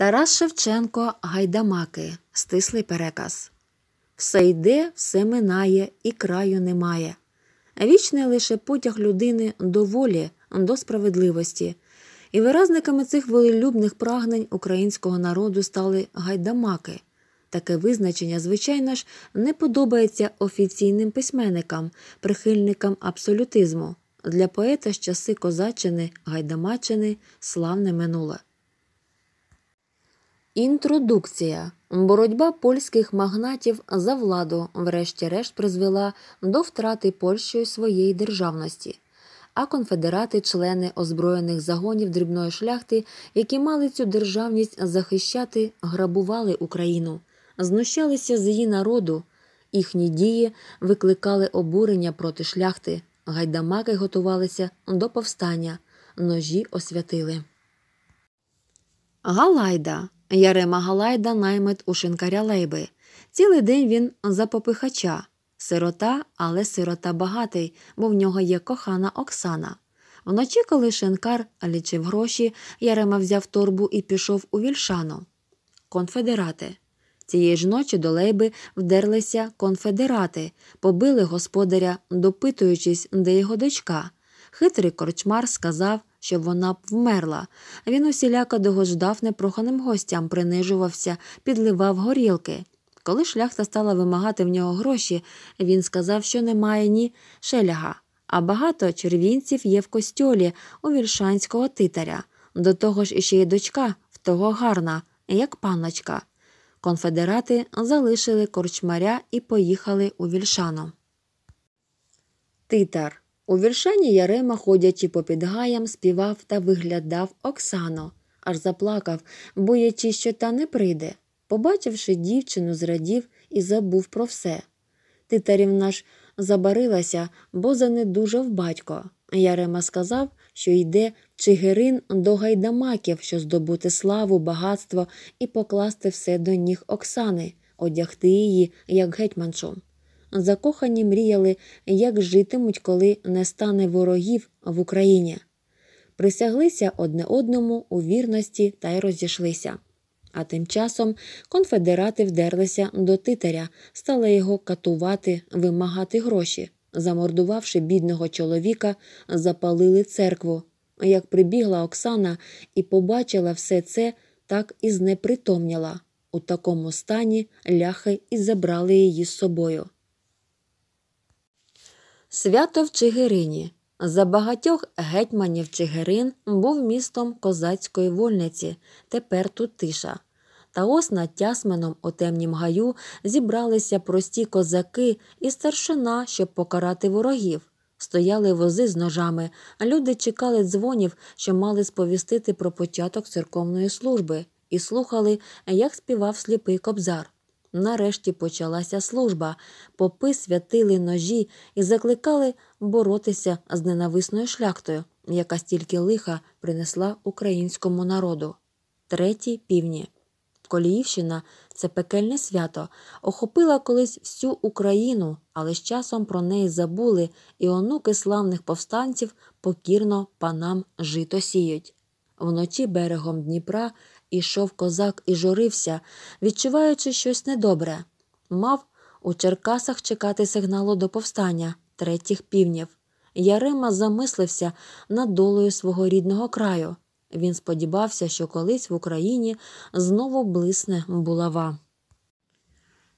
Тарас Шевченко гайдамаки, стислий переказ. Все йде, все минає і краю немає. Вічний лише потяг людини до волі, до справедливості. І виразниками цих волелюбних прагнень українського народу стали гайдамаки. Таке визначення, звичайно ж, не подобається офіційним письменникам, прихильникам абсолютизму. Для поета з часи Козаччини, Гайдамаччини славне минуле. Інтродукція боротьба польських магнатів за владу, врешті-решт, призвела до втрати Польщею своєї державності, а конфедерати, члени озброєних загонів дрібної шляхти, які мали цю державність захищати, грабували Україну, знущалися з її народу. Їхні дії викликали обурення проти шляхти, гайдамаки готувалися до повстання, ножі освятили. Галайда Ярема Галайда наймит у шинкаря Лейби. Цілий день він запопихача, сирота, але сирота багатий, бо в нього є кохана Оксана. Вночі, коли шинкар лічив гроші, Ярема взяв торбу і пішов у вільшану. Конфедерати. Цієї ж ночі до Лейби вдерлися конфедерати, побили господаря, допитуючись, де його дочка. Хитрий корчмар сказав, щоб вона б вмерла. Він усіляка догождав непроханим гостям, принижувався, підливав горілки. Коли шляхта стала вимагати в нього гроші, він сказав, що немає ні шеляга, а багато червінців є в костьолі у віршанського титаря. До того ж іще й дочка, в того гарна, як панночка. Конфедерати залишили корчмаря і поїхали у вільшану. Титар у віршані Ярема, ходячи по підгаям, співав та виглядав Оксано, аж заплакав, боячи, що та не прийде. Побачивши дівчину, зрадів і забув про все. Титарів наш забарилася, бо занедужав батько. Ярема сказав, що йде Чигирин до гайдамаків, що здобути славу, багатство і покласти все до ніг Оксани, одягти її як гетьманшу закохані мріяли, як житимуть, коли не стане ворогів в Україні. Присяглися одне одному у вірності та й розійшлися. А тим часом конфедерати вдерлися до титаря, стали його катувати, вимагати гроші. Замордувавши бідного чоловіка, запалили церкву. Як прибігла Оксана і побачила все це, так і знепритомняла. У такому стані ляхи і забрали її з собою. Свято в Чигирині за багатьох гетьманів Чигирин був містом козацької вольниці, тепер тут тиша. Та ось над Тясменом у темнім гаю зібралися прості козаки і старшина, щоб покарати ворогів. Стояли вози з ножами, а люди чекали дзвонів, що мали сповістити про початок церковної служби, і слухали, як співав сліпий кобзар. Нарешті почалася служба. Попи святили ножі і закликали боротися з ненависною шляхтою, яка стільки лиха принесла українському народу. Третій півні. Коліївщина це пекельне свято, охопила колись всю Україну, але з часом про неї забули, і онуки славних повстанців покірно панам жито сіють. Вночі берегом Дніпра Ішов козак і журився, відчуваючи щось недобре. Мав у Черкасах чекати сигналу до повстання третіх півнів. Ярима замислився над долею свого рідного краю. Він сподівався, що колись в Україні знову блисне булава.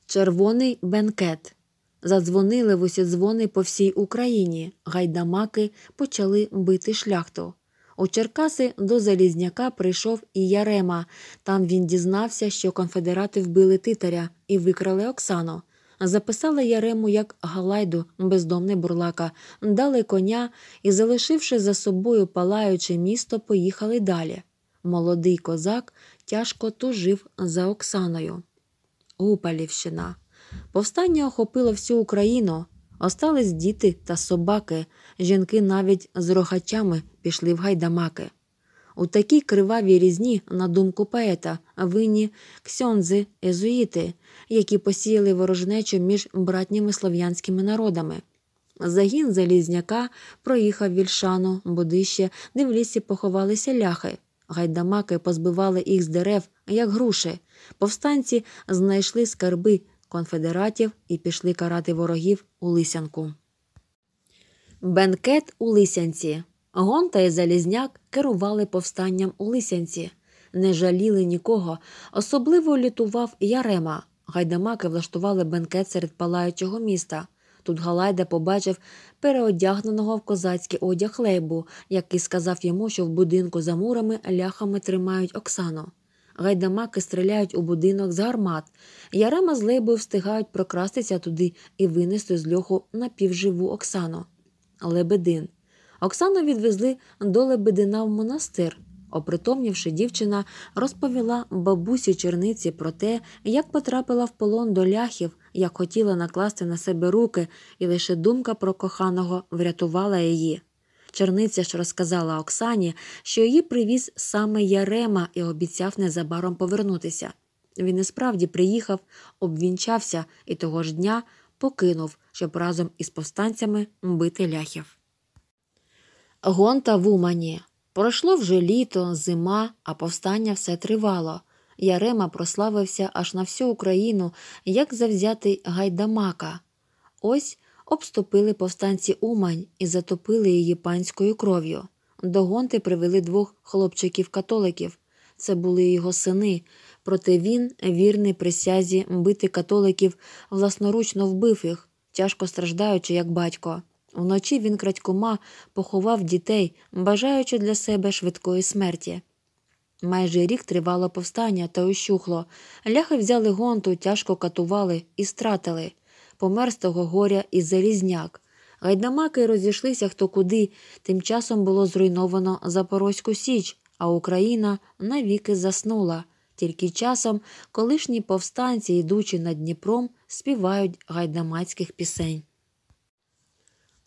Червоний бенкет. Задзвонили в усі дзвони по всій Україні. Гайдамаки почали бити шляхту. У Черкаси до Залізняка прийшов і Ярема. Там він дізнався, що конфедерати вбили титаря і викрали Оксану. Записали Ярему як галайду, бездомний бурлака, дали коня і, залишивши за собою палаюче місто, поїхали далі. Молодий козак тяжко тужив за Оксаною. Гупалівщина. Повстання охопило всю Україну. Остались діти та собаки, жінки навіть з рогачами пішли в гайдамаки. У такій кривавій різні, на думку поета, винні ксьонзи, езуїти, які посіяли ворожнечу між братніми слов'янськими народами. Загін Залізняка проїхав вільшану, Будище, де в лісі поховалися ляхи. Гайдамаки позбивали їх з дерев, як груші. Повстанці знайшли скарби конфедератів і пішли карати ворогів у лисянку. Бенкет у лисянці. Гонта і Залізняк керували повстанням у Лисянці, не жаліли нікого, особливо літував Ярема. Гайдамаки влаштували бенкет серед палаючого міста. Тут Галайда побачив переодягненого в козацький одяг Лейбу, який сказав йому, що в будинку за мурами ляхами тримають Оксану. Гайдамаки стріляють у будинок з гармат. Ярема з Лейбою встигають прокрастися туди і винести з льоху напівживу Оксану. Лебедин. Оксану відвезли до Лебедина в монастир. Опритомнівши, дівчина розповіла бабусі черниці про те, як потрапила в полон до ляхів, як хотіла накласти на себе руки, і лише думка про коханого врятувала її. Черниця ж розказала Оксані, що її привіз саме Ярема і обіцяв незабаром повернутися. Він і справді приїхав, обвінчався і того ж дня покинув, щоб разом із повстанцями бити ляхів. Гонта в Умані. Пройшло вже літо, зима, а повстання все тривало. Ярема прославився аж на всю Україну, як завзятий гайдамака. Ось обступили повстанці Умань і затопили її панською кров'ю. До гонти привели двох хлопчиків-католиків. Це були його сини, проте він, вірний присязі бити католиків, власноручно вбив їх, тяжко страждаючи, як батько. Уночі він крадькома поховав дітей, бажаючи для себе швидкої смерті. Майже рік тривало повстання та ущухло. Ляхи взяли гонту, тяжко катували і стратили. Помер з того горя і залізняк. Гайдамаки розійшлися хто куди, тим часом було зруйновано Запорозьку Січ, а Україна навіки заснула. Тільки часом колишні повстанці, йдучи над Дніпром, співають гайдамацьких пісень.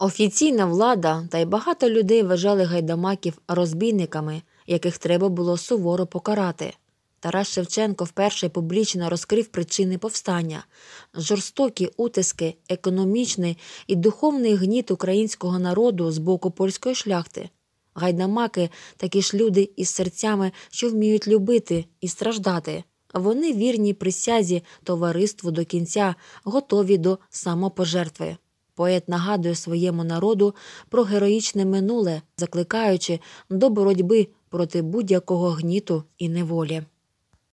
Офіційна влада та й багато людей вважали гайдамаків розбійниками, яких треба було суворо покарати. Тарас Шевченко вперше публічно розкрив причини повстання, жорстокі утиски, економічний і духовний гніт українського народу з боку польської шляхти. Гайдамаки такі ж люди із серцями, що вміють любити і страждати. Вони вірні присязі, товариству до кінця, готові до самопожертви. Поет нагадує своєму народу про героїчне минуле, закликаючи до боротьби проти будь-якого гніту і неволі.